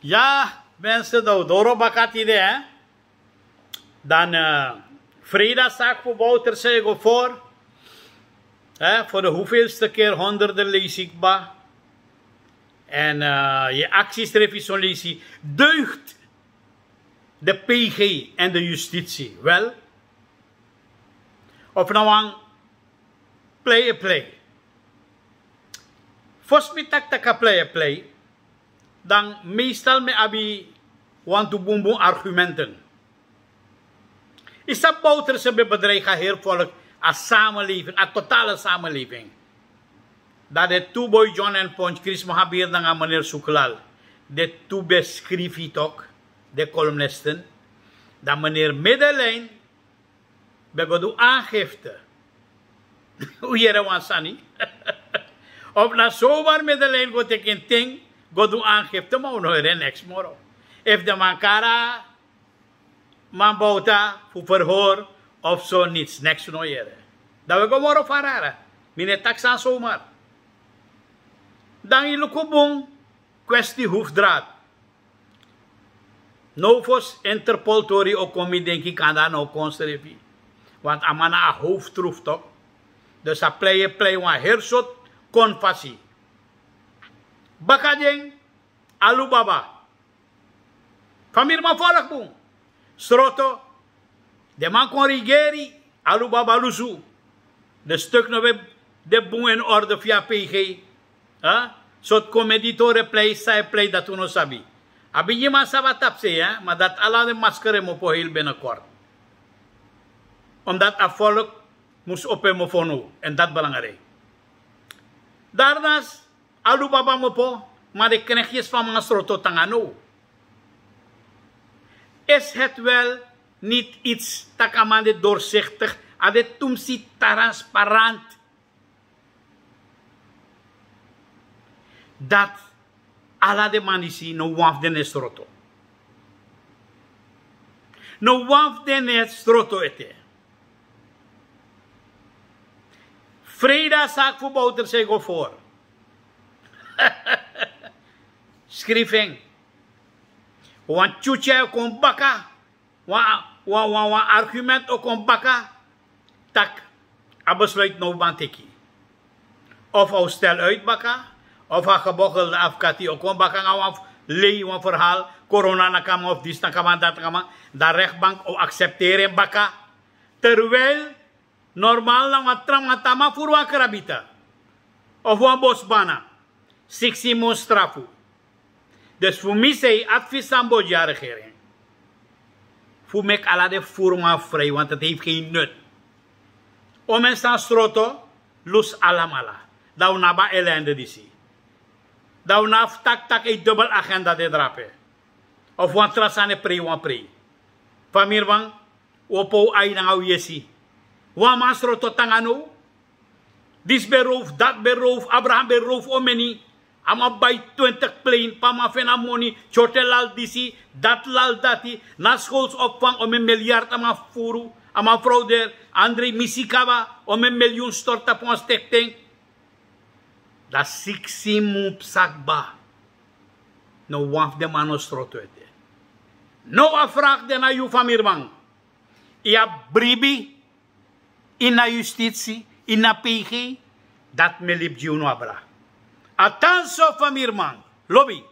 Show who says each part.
Speaker 1: Ja, mensen, de Europa gaat idee. Dan uh, eh, vrijdag voor Wouter voor. voor de hoeveelste keer honderden leesikba. En uh, je actiesrevisie deugt de PG en de justitie wel. Of nou aan play a play. Volgens mij tak play a play dan meestal met abi want bumbung argumenten. dat pouter sa bedreigen heel volk als samenleving, als totale samenleving. Dat de boy John en Ponch, Chris Mohabir na aan meneer Suklal, de twee schrivitok, de columnisten, dat meneer Middelijn, begodu aangifte. Hoe je er was, Of na zomaar Middelijn, wat ik een ding, બધું આંખેપ્તમાં નોયરે next મોરો next cara man bauta fu förhör av son nits next noyere. we go moro farara. Mine taxan somar. Dan i lukubung questi hoofdraad. Novos Interpol tori o komi denki kanda no konstrevi. Want amana a hoofdtroef toch. Dus a pleye play wan hersot konfasi. Bakajeng, Alubaba. Kamirma falakbung. Sroto, de man kon rigeri Alubaba lusu. De stuk web de boem en orde via PG. Huh? Sot comeditore play, sai play dat uno sabi. Abi je man sabatap se, hè? maar dat de masker mo pohil heel binnenkort. Omdat afvolk mus moest op En dat belangrijk. Daarnaast alubaba mo po, madiknekhis van mga sroto tangano. Is het wel niet iets takamande doorzichtig, adet tumsi transparant, dat ala de manisi no waf den sroto. No waf den sroto ete. Vreda zaak voor Bouter zich voor. skrifeng. Wan chuche kon baka. Wan, argument kon baka. Tak, Abesluit no nou bantiki. Of au stel uit baka. Of a gebochelde afkati kon baka nou af. verhaal. Corona nakama of dis nakama dat kama. Da rechtbank o accepteren baka. Terwijl normaal lang wat tram furwa karabita. Of wan bosbana. Siksi mon strafu. Dus voor mij zei advies de regering. Voor mij alla de forma vrij, want het heeft geen nut. Om en los ala mala. alam na Dau naba ellende disi. Dau naf tak tak e dubbel agenda te drapen. Of want trasane pre wan pre. Famir bang, opo ay nangau yesi. Wan man stroto tangano. Dis beroof, dat beroof, Abraham beroof, omeni. Ama bai 20 plane pama fena money disi dat lal dati na schools opvang om een miljard ama furu ama frauder andre Misikaba om een miljoen storta po stekting. Da siksi mu psakba. No waf de manos strote. No afrag de na ju famirwang. Ia bribi ina justitie, ina PG, dat me lip nou abra. a tan sofa mi Lo vi.